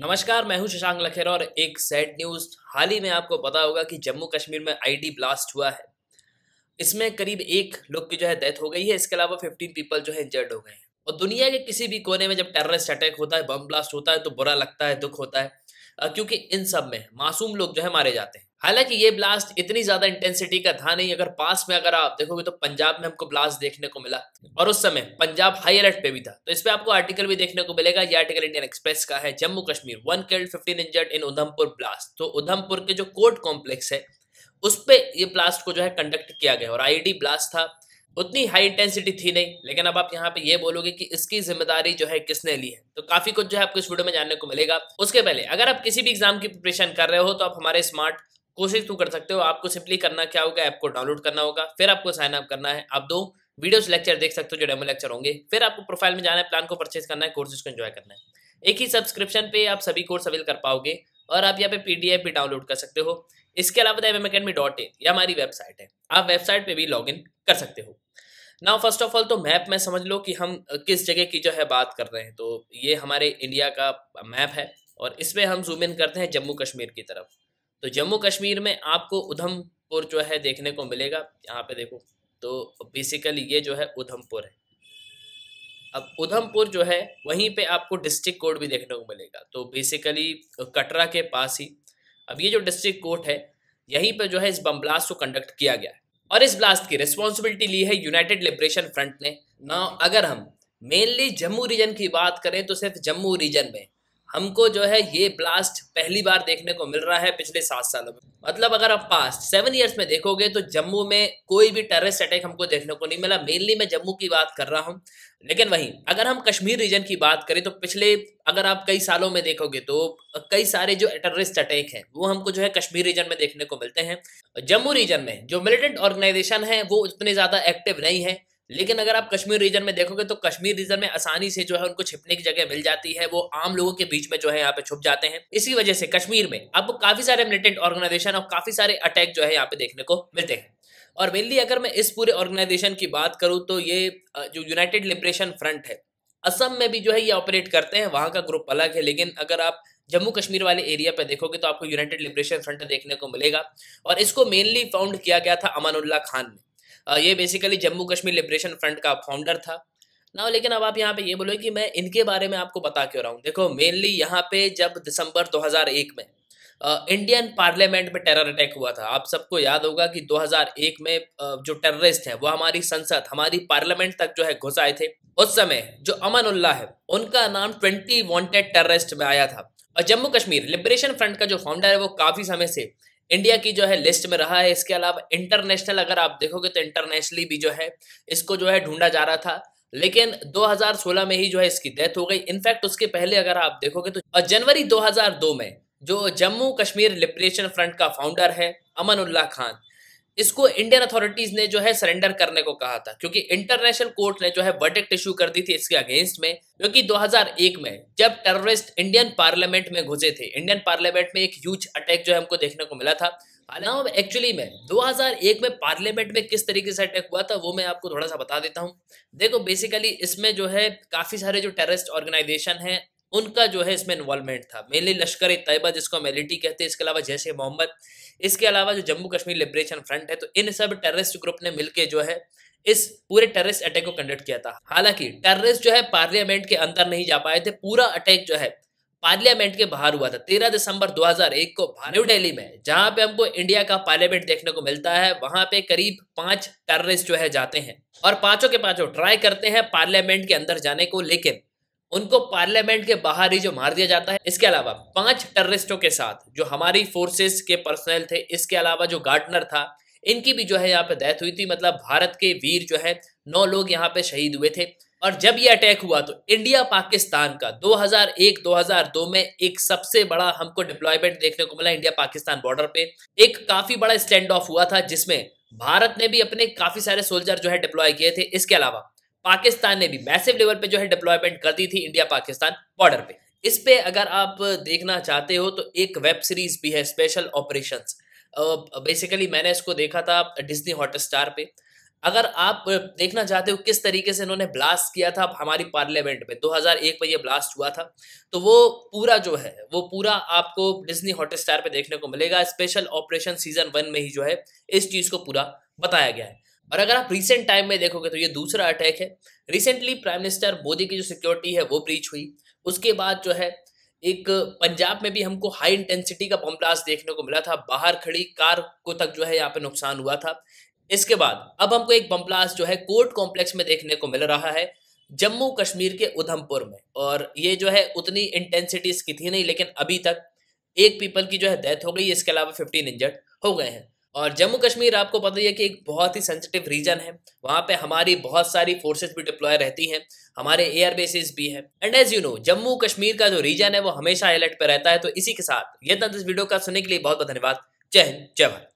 नमस्कार मैं हूं शशांक लखेर और एक सैड न्यूज हाल ही में आपको पता होगा कि जम्मू कश्मीर में आईडी ब्लास्ट हुआ है इसमें करीब एक लोग की जो है डेथ हो गई है इसके अलावा फिफ्टीन पीपल जो है इंजर्ड हो गए हैं और दुनिया के किसी भी कोने में जब टेररिस्ट अटैक होता है बम ब्लास्ट होता है तो बुरा लगता है दुख होता है क्योंकि इन सब में मासूम लोग जो है मारे जाते हैं हालांकि ये ब्लास्ट इतनी ज्यादा इंटेंसिटी का था नहीं अगर पास में अगर आप देखोगे तो पंजाब में हमको ब्लास्ट देखने को मिला और उस समय पंजाब हाई अलर्ट पे भी था तो इस पर आपको आर्टिकल भी देखने को मिलेगा ये आर्टिकल इंडियन एक्सप्रेस का है Jammu Kashmir one killed fifteen injured in Udhampur blast तो उधमपुर के जो कोर्ट कॉम्प्लेक्स है उस पर ये ब्लास्ट को जो है कंडक्ट किया गया और आई ब्लास्ट था उतनी हाई इंटेंसिटी थी नहीं लेकिन अब आप यहाँ पे ये बोलोगे कि इसकी जिम्मेदारी जो है किसने ली है तो काफी कुछ जो है आपको इस वीडियो में जानने को मिलेगा उसके पहले अगर आप किसी भी एग्जाम की प्रिपरेशन कर रहे हो तो आप हमारे स्मार्ट कोशिश तो कर सकते हो आपको सिंपली करना क्या होगा ऐप को डाउनलोड करना होगा फिर आपको साइन अप करना है आप दो वीडियोस लेक्चर देख सकते हो जो डेमो लेक्चर होंगे फिर आपको प्रोफाइल में जाना है प्लान को परचेज करना है कोर्सेज को एंजॉय करना है एक ही सब्सक्रिप्शन पे आप सभी कोर्स अवेल कर पाओगे और आप यहाँ पे पीडीएफ भी डाउनलोड कर सकते हो इसके अलावा M M academy dot in हमारी वेबसाइट है आप वेबसाइट पर भी लॉग इन कर सकते हो नाउ फर्स्ट ऑफ ऑल तो मैप में समझ लो कि हम किस जगह की जो है बात कर रहे हैं तो ये हमारे इंडिया का मैप है और इसमें हम जूम इन करते हैं जम्मू कश्मीर की तरफ तो जम्मू कश्मीर में आपको उधमपुर जो है देखने को मिलेगा यहाँ पे देखो तो बेसिकली ये जो है उधमपुर है अब उधमपुर जो है वहीं पे आपको डिस्ट्रिक्ट कोर्ट भी देखने को मिलेगा तो बेसिकली कटरा के पास ही अब ये जो डिस्ट्रिक्ट कोर्ट है यहीं पर जो है इस बम ब्लास्ट को कंडक्ट किया गया और इस ब्लास्ट की रिस्पॉन्सिबिलिटी ली है यूनाइटेड लिबरेशन फ्रंट ने ना अगर हम मेनली जम्मू रीजन की बात करें तो सिर्फ जम्मू रीजन में हमको जो है ये ब्लास्ट पहली बार देखने को मिल रहा है पिछले सात सालों में मतलब अगर आप पास्ट सेवन ईयर्स में देखोगे तो जम्मू में कोई भी टेररिस्ट अटैक हमको देखने को नहीं मिला मेनली मैं जम्मू की बात कर रहा हूँ लेकिन वहीं अगर हम कश्मीर रीजन की बात करें तो पिछले अगर आप कई सालों में देखोगे तो कई सारे जो टेररिस्ट अटैक हैं वो हमको जो है कश्मीर रीजन में देखने को मिलते हैं जम्मू रीजन में जो मिलिटेंट ऑर्गेनाइजेशन है वो उतने ज़्यादा एक्टिव नहीं है लेकिन अगर आप कश्मीर रीजन में देखोगे तो कश्मीर रीजन में आसानी से जो है उनको छिपने की जगह मिल जाती है वो आम लोगों के बीच में जो है यहाँ पे छुप जाते हैं इसी वजह से कश्मीर में अब काफी सारे मिलिटेंट ऑर्गेनाइजेशन और काफी सारे अटैक जो है यहाँ पे देखने को मिलते हैं और मेनली अगर मैं इस पूरे ऑर्गेनाइजेशन की बात करूँ तो ये जो यूनाइटेड लिबरेशन फ्रंट है असम में भी जो है ये ऑपरेट करते हैं वहाँ का ग्रुप अलग है लेकिन अगर आप जम्मू कश्मीर वाले एरिया पर देखोगे तो आपको यूनाइटेड लिबरेशन फ्रंट देखने को मिलेगा और इसको मेनली फाउंड किया गया था अमानुल्लाह खान ने ये basically Jammu Kashmir liberation front का फाउंडर था ना लेकिन अब आप यहाँ पे ये बोलो कि मैं इनके बारे में आपको बता क्यों रहा हूँ देखो मेनली यहाँ पे जब दिसंबर 2001 में इंडियन पार्लियामेंट में टेरर अटैक हुआ था आप सबको याद होगा कि 2001 में जो टेररिस्ट है वो हमारी संसद हमारी पार्लियामेंट तक जो है घुस आए थे उस समय जो अमन उल्लाह है उनका नाम ट्वेंटी वॉन्टेड टेररिस्ट में आया था और जम्मू कश्मीर लिबरेशन फ्रंट का जो फाउंडर है वो काफी समय से इंडिया की जो है लिस्ट में रहा है इसके अलावा इंटरनेशनल अगर आप देखोगे तो इंटरनेशनली भी जो है इसको जो है ढूंढा जा रहा था लेकिन 2016 में ही जो है इसकी डेथ हो गई इनफैक्ट उसके पहले अगर आप देखोगे तो जनवरी 2002 में जो जम्मू कश्मीर लिबरेशन फ्रंट का फाउंडर है उल्ला खान इसको इंडियन अथॉरिटीज ने जो है सरेंडर करने को कहा था क्योंकि इंटरनेशनल कोर्ट ने जो है वर्डिक्ट इश्यू कर दी थी इसके अगेंस्ट में क्योंकि 2001 में जब टेररिस्ट इंडियन पार्लियामेंट में घुसे थे इंडियन पार्लियामेंट में एक ह्यूज अटैक जो है हमको देखने को मिला था एक्चुअली में 2001 में पार्लियामेंट में किस तरीके से अटैक हुआ था वो मैं आपको थोड़ा सा बता देता हूँ देखो बेसिकली इसमें जो है काफी सारे जो टेररिस्ट ऑर्गेनाइजेशन है उनका जो है इसमें इन्वॉल्वमेंट था मेनली लश्कर तयबा जिसको हम e कहते हैं इसके अलावा जैश मोहम्मद इसके अलावा जो जम्मू कश्मीर लिबरेशन फ्रंट है तो इन सब टेररिस्ट ग्रुप ने मिलकर जो है इस पूरे टेररिस्ट अटैक को कंडक्ट किया था हालांकि टेररिस्ट जो है पार्लियामेंट के अंदर नहीं जा पाए थे पूरा अटैक जो है पार्लियामेंट के बाहर हुआ था तेरह दिसंबर 2001 को न्यू दिल्ली में जहां पे हमको इंडिया का पार्लियामेंट देखने को मिलता है वहां पे करीब पांच टेररिस्ट जो है जाते हैं और पांचों के पांचों ट्राई करते हैं पार्लियामेंट के अंदर जाने को लेकिन उनको पार्लियामेंट के बाहर ही जो मार दिया जाता है इसके अलावा पांच टेररिस्टों के साथ जो हमारी फोर्सेस के पर्सनल थे इसके अलावा जो गार्डनर था इनकी भी जो है यहाँ पे डेथ हुई थी मतलब भारत के वीर जो है नौ लोग यहाँ पे शहीद हुए थे और जब ये अटैक हुआ तो इंडिया पाकिस्तान का 2001-2002 में एक सबसे बड़ा हमको डिप्लॉयमेंट देखने को मिला इंडिया पाकिस्तान बॉर्डर पे एक काफी बड़ा स्टैंड ऑफ हुआ था जिसमें भारत ने भी अपने काफी सारे सोल्जर जो है डिप्लॉय किए थे इसके अलावा पाकिस्तान ने भी मैसिव लेवल पे जो है डिप्लॉयमेंट कर दी थी इंडिया पाकिस्तान बॉर्डर पे इस पे अगर आप देखना चाहते हो तो एक वेब सीरीज भी है स्पेशल ऑपरेशन बेसिकली मैंने इसको देखा था डिजनी हॉटस्टार पे अगर आप देखना चाहते हो किस तरीके से इन्होंने ब्लास्ट किया था हमारी पार्लियामेंट में 2001 में ये ब्लास्ट हुआ था तो वो पूरा जो है वो पूरा आपको डिज्नी हॉटस्टार पर देखने को मिलेगा स्पेशल ऑपरेशन सीजन वन में ही जो है इस चीज़ को पूरा बताया गया है और अगर आप रिसेंट टाइम में देखोगे तो ये दूसरा अटैक है रिसेंटली प्राइम मिनिस्टर मोदी की जो सिक्योरिटी है वो ब्रीच हुई उसके बाद जो है एक पंजाब में भी हमको हाई इंटेंसिटी का बम ब्लास्ट देखने को मिला था बाहर खड़ी कार को तक जो है यहाँ पे नुकसान हुआ था इसके बाद अब हमको एक बम ब्लास्ट जो है कोर्ट कॉम्प्लेक्स में देखने को मिल रहा है जम्मू कश्मीर के उधमपुर में और ये जो है उतनी इंटेंसिटी इसकी थी नहीं लेकिन अभी तक एक पीपल की जो है डेथ हो गई इसके अलावा फिफ्टीन इंजर्ड हो गए हैं और जम्मू कश्मीर आपको पता ही है कि एक बहुत ही सेंसिटिव रीजन है वहाँ पे हमारी बहुत सारी फोर्सेस भी डिप्लॉय रहती हैं हमारे एयर बेसिस भी है and as you know Jammu Kashmir का जो रीजन है वो हमेशा अलर्ट पर रहता है तो इसी के साथ ये तंत्र वीडियो का सुनने के लिए बहुत बहुत धन्यवाद जय हिंद जय भारत